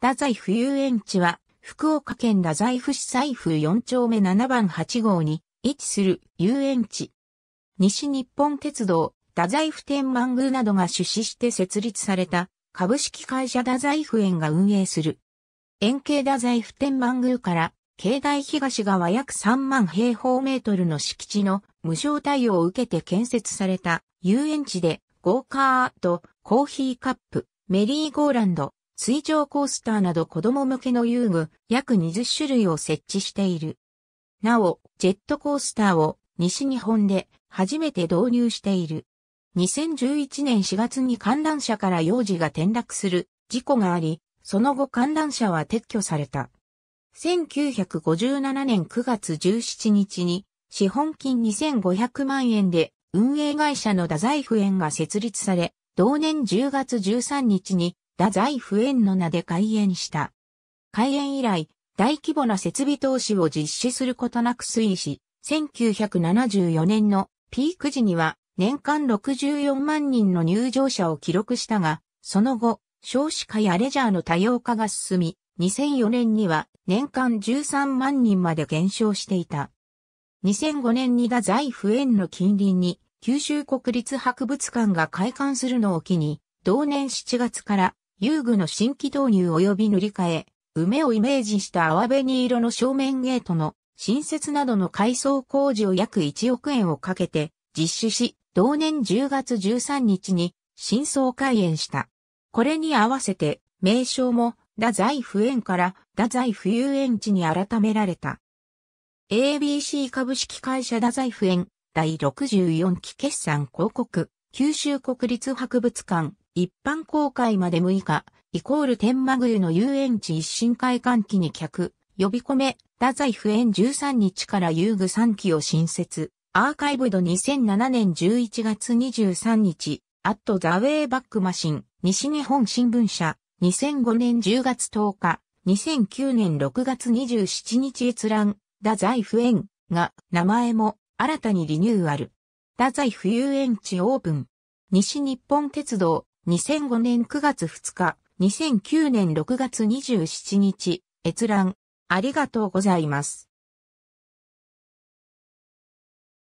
太宰府遊園地は、福岡県太宰府市財府4丁目7番8号に位置する遊園地。西日本鉄道、太宰府天満宮などが出資して設立された株式会社太宰府園が運営する。円形太宰府天満宮から境内東側約3万平方メートルの敷地の無償対応を受けて建設された遊園地でゴーカーとコーヒーカップ、メリーゴーランド、水上コースターなど子供向けの遊具約20種類を設置している。なお、ジェットコースターを西日本で初めて導入している。2011年4月に観覧車から幼児が転落する事故があり、その後観覧車は撤去された。1957年9月17日に資本金2500万円で運営会社の太宰府園が設立され、同年10月13日にダザイフエンの名で開園した。開園以来、大規模な設備投資を実施することなく推移し、1974年のピーク時には年間64万人の入場者を記録したが、その後、少子化やレジャーの多様化が進み、2004年には年間13万人まで減少していた。2005年にダザイフエンの近隣に九州国立博物館が開館するのを機に、同年7月から遊具の新規導入及び塗り替え、梅をイメージした泡紅色の正面ゲートの新設などの改装工事を約1億円をかけて実施し、同年10月13日に新装開園した。これに合わせて名称も太宰府園から太宰府遊園地に改められた。ABC 株式会社太宰府園第64期決算広告九州国立博物館一般公開まで6日、イコール天満宮の遊園地一新会館期に客、呼び込め、太宰府園13日から遊具3期を新設、アーカイブド2007年11月23日、アットザウェイバックマシン、西日本新聞社、2005年10月10日、2009年6月27日閲覧、太宰府園が名前も新たにリニューアル。太宰府遊園地オープン。西日本鉄道、2005年9月2日、2009年6月27日、閲覧、ありがとうございます。